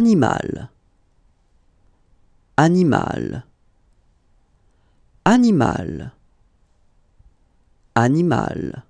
Animal. Animal. Animal. Animal.